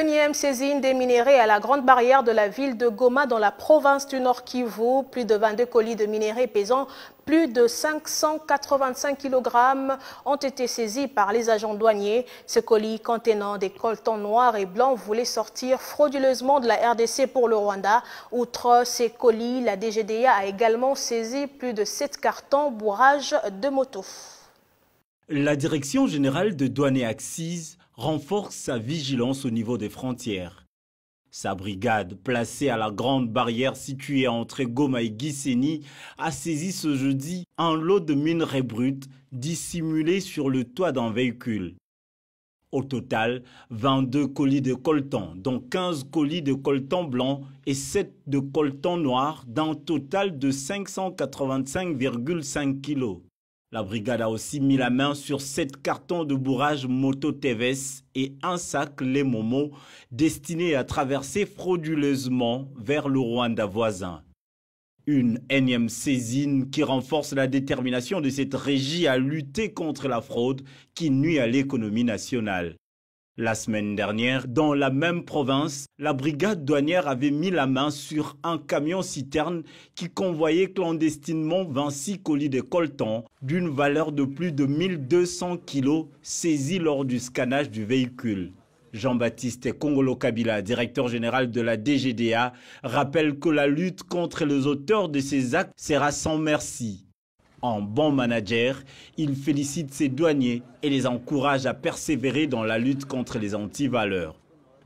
Unième saisine des minéraux à la grande barrière de la ville de Goma dans la province du Nord Kivu. Plus de 22 colis de minéraux pesant plus de 585 kg ont été saisis par les agents douaniers. Ce colis contenant des coltons noirs et blancs voulaient sortir frauduleusement de la RDC pour le Rwanda. Outre ces colis, la DGDA a également saisi plus de 7 cartons bourrage de motos. La direction générale de douane et axis renforce sa vigilance au niveau des frontières. Sa brigade, placée à la grande barrière située entre Goma et Gisseni, a saisi ce jeudi un lot de minerais bruts dissimulés sur le toit d'un véhicule. Au total, 22 colis de coltan, dont 15 colis de coltan blanc et 7 de coltan noir, d'un total de 585,5 kg. La brigade a aussi mis la main sur sept cartons de bourrage moto TVS et un sac Les Momos destinés à traverser frauduleusement vers le Rwanda voisin. Une énième saisine qui renforce la détermination de cette régie à lutter contre la fraude qui nuit à l'économie nationale. La semaine dernière, dans la même province, la brigade douanière avait mis la main sur un camion-citerne qui convoyait clandestinement 26 colis de coltan d'une valeur de plus de 1200 kilos saisis lors du scannage du véhicule. Jean-Baptiste Kongolo Kabila, directeur général de la DGDA, rappelle que la lutte contre les auteurs de ces actes sera sans merci. En bon manager, il félicite ses douaniers et les encourage à persévérer dans la lutte contre les antivaleurs.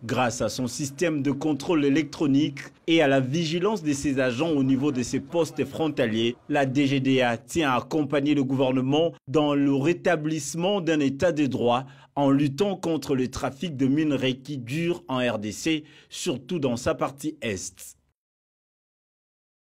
Grâce à son système de contrôle électronique et à la vigilance de ses agents au niveau de ses postes frontaliers, la DGDA tient à accompagner le gouvernement dans le rétablissement d'un état de droit en luttant contre le trafic de minerais qui dure en RDC, surtout dans sa partie Est.